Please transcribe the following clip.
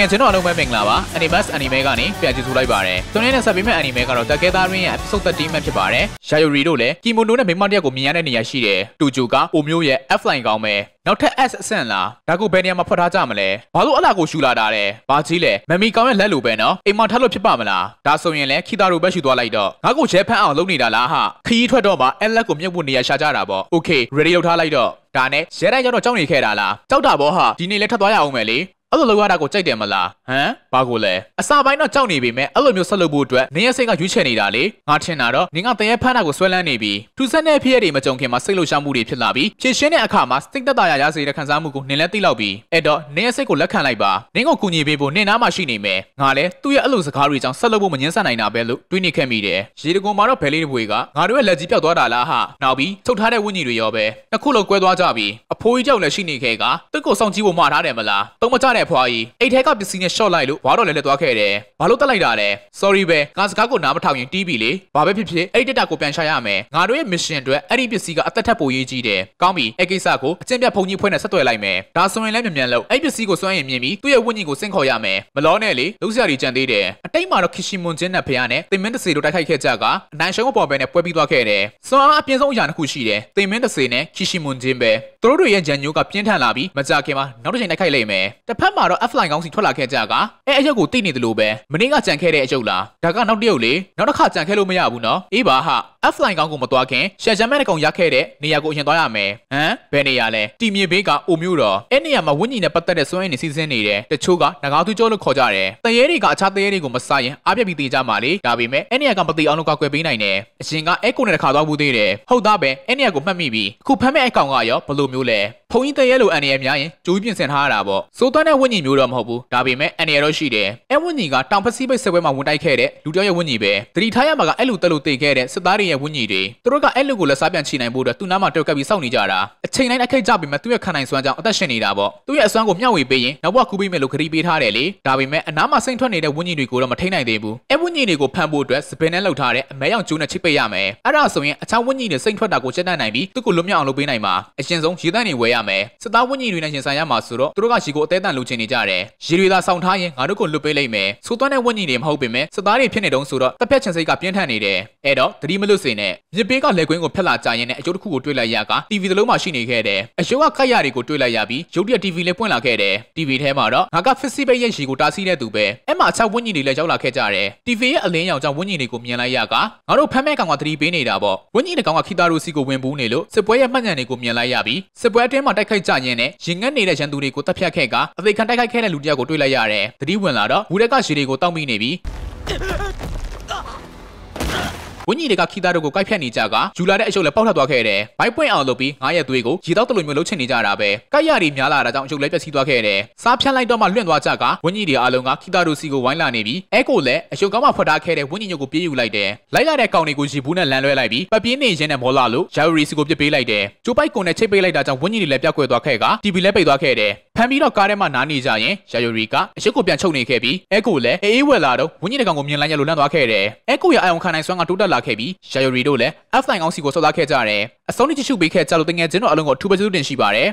ငယ်ချင်းတို့အားလုံးပဲမင်္ဂလာပါ Animax Anime ကနေပြန်ကြည့်ဆိုလိုက်ပါတယ်။ကျွန်တော်နဲ့ဆက်ပြီးမဲ့ Anime ကတော့ Takeda Rin ရဲ့ episode 13မှဖြစ်ပါတယ်။ Yayori တို့လည်း Kimono နဲ့မိမတယောက်ကိုမြင်ရတဲ့နေရာရှိတယ်။ Tuju ကအိုမျိုးရဲ့ F-line ကောင်းပဲ။နောက်ထပ် S အဆင့်လားဒါကိုဘယ်နေရာမှာဖွက်ထားကြမလဲ။ဘာလို့အလားကိုရှူလာတာလဲ။ဘာကြီးလဲ။မမီကောင်းရဲ့လက်လိုပဲနော်။အိမ်မှာထားလို့ဖြစ်ပါမလား။ဒါဆိုရင်လည်းခိတာရိုပဲရှူသွားလိုက်တော့ငါ့ကိုရဲဖမ်းအောင်လုပ်နေတာလားဟာ။ခရီးထွက်တော့မှ L လက်ကိုမြုပ်ဖို့နေရာရှာကြတာပေါ့။ Okay, ready လုပ်ထားလိုက်တော့ဒါနဲ့ရဲတိုင်းကျတော့ကြောက်နေခဲ့တာလား။ကြောက်တာပေါ့ဟာဒီနေ့လည်းထပ်သွားရအောင်မယ်လေအဲ့လိုလောက်ရတာကိုကြိုက်တယ်မလားဟမ်ဘာကိုလဲအစာပိုင်းတော့ကြောက်နေပြီမဲ့အဲ့လိုမျိုးဆက်လုပ်ဖို့အတွက်နင်းရဲ့စိတ်ကရွေးချယ်နေတာလေငါထင်တာတော့နင်းကတရေဖမ်းတာကိုဆွဲလန်းနေပြီထူဆန်းတဲ့ဖြစ်ရတွေမကြုံခင်မှာစိတ်လှုပ်ရှားမှုတွေဖြစ်လာပြီးဖြည့်ရှင်းတဲ့အခါမှာစိတ်သက်သာရရစေတဲ့ခံစားမှုကိုနင်းလည်းသိလောက်ပြီးအဲ့တော့နင်းရဲ့စိတ်ကိုလက်ခံလိုက်ပါနင်းကိုကူညီပေးဖို့နင်းနားမှာရှိနေမယ်ငါလည်းသူ့ရဲ့အဲ့လိုစကားတွေကြောင့်ဆက်လုပ်ဖို့မငြင်းဆန်နိုင်တာပဲလို့တွေးနေခဲ့မိတယ်ရေတကုံမှာတော့ဘယ်လေးတစ်ပွေကငါတို့ရဲ့လက်ကြီးပြောက်သွားတာလားဟာနောက်ပြီးထုတ်ထားတဲ့ဝင်းကြီးတွေရောပဲတစ်ခုလုံးကွဲသွားကြပြီးအဖိုးကြီးကြောက်လည်းရှိနေခဲ့ကသူ့ကိုစောင့်ကြည့်ဖို့မှားထားတယ်မလားတုံးမကြတဲ့တယ်ဖွာကြီးအိတ်ထဲကပစ္စည်းနဲ့ရှော့လိုက်လို့ဝါတော့လဲလက်သွားခဲ့တယ်ဘာလို့တက်လိုက်တာလဲ sorry ပဲငါစကားကိုနားမထောင်ရင်တီးပြီလေဘာပဲဖြစ်ဖြစ်အဲ့တက်တာကိုပြန်ရှာရမယ်ငါတို့ရဲ့ mission အတွက်အဲ့ဒီပစ္စည်းကအသက်ထက်ပိုရေးကြီးတယ်ကောင်းပြီအဲ့ကိစ္စကိုအကျင့်ပြဘုံကြီးဖွဲ့နဲ့ဆက်သွယ်လိုက်မယ်ဒါဆိုရင်လည်းမြန်မြန်လို့အဲ့ပစ္စည်းကိုစွန့်ရင်မြင်ပြီးသူ့ရဲ့ဝိညာဉ်ကိုစင့်ခေါ်ရမယ်မလောနဲ့လေလူစရာတွေကြံသေးတယ်အတိတ်မှာတော့ခီရှီမွန်ဂျင်းနဲ့ဖခင်နဲ့တင်မင်းတစေတို့တိုက်ခိုက်ခဲ့ကြကအနိုင်ရှုံးပေါ်ပဲနဲ့ပွဲပြီးသွားခဲ့တယ်စွမ်းအားအပြင်းဆုံးအရာတစ်ခုရှိတယ်တင်မင်းတစေနဲ့ခီရှီမွန်ဂျင်းပဲသူတို့ရဲ့ဂျန်ညိုးကပြင်းထန်လာပြီးမကြခင်မှာနောက်တစ်ချိန်တိုက်ခိုက်လိုက်မယ်တစ်ဖက်က်မှာတော့ F-line ကောင်းစီထွက်လာခဲ့ကြကအဲအရုပ်ကိုတိနေတယ်လို့ပဲမနေ့ကကြံခဲ့တဲ့အရုပ်လားဒါကနောက်တစ်ရုပ်လေနောက်တစ်ခါကြံခဲ့လို့မရဘူးနော်အေးပါဟာ F-line ကောင်းကိုမသွားခင်ရှယ်ဂျမ်းမဲတကောင်ရခဲ့တဲ့နေရာကိုအရင်သွားရမယ်ဟမ်ဘယ်နေရာလဲတီမြင်ဘေးကအိုမျိုးတော့အဲနေရာမှာဝင်းကြီးနဲ့ပတ်သက်တဲ့စွမ်းအင်တွေစီစဉ်နေတယ်တချို့ကငကားသူကျော်လို့ခေါ်ကြတယ်တရေတွေကအခြားတရေတွေကိုမစရင်အားပြက်ပြီးတေးကြမှာလေဒါပေမဲ့အဲနေရာကမတိအောင်လို့ကောက်ွယ်ပေးနိုင်တယ်အရှင်ကအဲကိုနဲ့တခါသွားဘူးသေးတယ်ဟုတ်သားပဲအဲနေရာကိုမှတ်မိပြီအခုဖမ်းမဲ့အဲကောင်ကရောဘယ်လိုမျိုးလဲဖုန်ကြီးတရဲလိုအန်ရယ်များရင်ကြိုးပြင်ဆင်ထားရတာပေါ့စိုးသွမ်းတဲ့ဝိညာဉ်မျိုးတော့မဟုတ်ဘူးဒါပေမဲ့အန်ရယ်တော့ရှိတယ်အဲဝိညာဉ်ကတောင်ပစိဖိတ်စစ်ပွဲမှာဝင်တိုက်ခဲ့တဲ့လူတယောက်ရဲ့ဝိညာဉ်ပဲသတိထားရမှာကအဲ့လိုတက်လို့တိတ်ခဲ့တဲ့စစ်သားတွေရဲ့ဝိညာဉ်တွေသူတို့ကအဲ့လိုကိုလက်စားပြန်ချီနိုင်ဖို့အတွက်သူ့နားမှာတွက်ကပ်ပြီးစောင့်နေကြတာအချိန်တိုင်းအခိုက်ကြပြီးမှသူ့ရဲ့ခံနိုင်စွမ်းကြောင့်အသက်ရှင်နေတာပေါ့သူ့ရဲ့အစွမ်းကိုမျှဝေပေးရင်နောက်ဘဝကူပေးမယ်လို့ခရီးပေးထားတယ်လေဒါပေမဲ့အနားမှာစိမ့်ထွက်နေတဲ့ဝိညာဉ်တွေကိုတော့မထိနိုင်သေးဘူးအဲဝိညာဉ်တွေကိုဖမ်းဖို့အတွက်စပင်နဲ့လှုပ်ထားတဲ့အမဲရောင်ကျိုးနဲ့ချိတ်ပိတ်ရမယ်အဲ့ဒါဆိုရင်အခြားဝိညာဉ်တွေစိမ့်ထွက်တာကိုချက်တတ်နိုင်ပြီးသူ့ကိုလွတ်မြောက်အောင်လုပ်ပေးနိုင်မှာအရင်ဆုံးရေသန့်တွေဝယ်ရမယ်စစ်သားဝိညာဉ်တွေနဲ့ရှင်ဆိုင်ရမှာဆိုတော့သူတို့ကရေကိုအသေးအံလိုချင်နေကြတယ်ရေတွေသာစောင့်ထားရင်ငါတို့ကိုလွတ်ပေးလိုက်မယ်ဆိုတော့တဲ့ဝိညာဉ်တွေမဟုတ်ပေမဲ့စစ်သားတွေဖြစ်နေတုံးဆိုတော့တစ်ဖက်ချင်စိတ်ကပြင်းထန်နေတယ်အဲ့တော့သတိမလွတ်စေနဲ့မြစ်ပေးကလက်ကွင်းကိုဖက်လာကြရင်လည်းအကျိုးတစ်ခုကိုတွေ့လိုက်ရက TV သလုံးမှာရှိနေခဲ့တယ်အကျိုးကခက်ရတွေကိုတွေ့လိုက်ရပြီးရုပ်တရက် TV လေးပွင့်လာခဲ့တယ် TV ထဲမှာတော့ငါက Facebook ရဲ့ရေကိုတားဆီးတဲ့သူပဲအဲ့မှာအခြားဝိညာဉ်တွေလည်းရောက်လာခဲ့ကြတယ် TV ရဲ့အလင်းရောင်ကြောင့်ဝိညာဉ်တွေကိုမြင်လိုက်ရကငါတို့ဖမ်းမဲ့ကောင်ကသတိပေးနေတာပေါ့ဝိညာဉ်တကောင်ကခိတာရိုစီကိုဝင်ပူးနေလို့စစ်ပွဲရဲ့မှတ်ဉာဏ်တွေကိုမြင်လိုက်ရပြီးစစ်ပွဲအတွင်းမှာမှတိုက်ခိုက်ကြရင်းနဲ့ရင်ငတ်နေတဲ့ရန်သူတွေကိုတပ်ဖြတ်ခဲ့ကအသေးခံတိုက်ခိုက်ခဲ့တဲ့လူတယောက်ကိုတွေ့လိုက်ရတယ်။သတိဝင်လာတော့ဝူရက်ကရှည်တွေကိုတောက်မိနေပြီ။ဝင်းကြီးတွေကခီသားတို့ကိုကိုက်ဖြတ်နေကြကယူလာတဲ့အရှုပ်လည်းပေါက်ထွက်သွားခဲ့တယ်။ဘိုက်ပွင့်အောင်လုပ်ပြီးငါးရက်သွေးကိုရေတောက်တလိုမျိုးလှုပ်ချင်နေကြတာပဲ။ကိုက်ရတွေများလာတာကြောင့်အရှုပ်လည်းပျက်စီးသွားခဲ့တယ်။စားဖြတ်လိုက်တော့မှလွင့်သွားကြကဝင်းကြီးတွေအားလုံးကခီသားတို့စီကိုဝိုင်းလာနေပြီးအဲကိုလည်းအရှုပ်ကောင်းမှဖွက်ထားခဲ့တဲ့ဝင်းကြီးညုတ်ကိုပြေးယူလိုက်တယ်။လိုက်လာတဲ့ကောင်တွေကိုရေဘူးနဲ့လမ်းလွဲလိုက်ပြီးပပင်းနေရင်းနဲ့မောလာလို့ဂျာရီစီကိုပြစ်ပေးလိုက်တယ်။ကျိုးပိုက်ကုန်နဲ့ချိတ်ပေးလိုက်တာကြောင့်ဝင်းကြီးတွေလည်းပြောက်ကွယ်သွားခဲ့ကတီဗီလည်းပိတ်သွားခဲ့တယ်။မ်းပြီးတော့ကားထဲမှာနားနေကြရင်ယာယိုရီကအရုပ်ကိုပြန်ချုပ်နေခဲ့ပြီးအဲကိုလည်းအေးအေးဝက်လာတော့ဝင်းကြီးတကောင်ကိုမြင်လိုက်ရလို့လန့်သွားခဲ့တယ်အဲကိုရဲ့အာယုံခံနိုင်စွမ်းကတိုးတက်လာခဲ့ပြီးယာယိုရီတို့လည်း F9 ကောင်းစီကိုဆောက်လာခဲ့ကြတယ်အစုံနဲ့ကြည့်ရှုပေးခဲ့ကြလို့တကယ်ချင်းတို့အလုံးကိုအထူးပဲကျေးဇူးတင်ရှိပါတယ်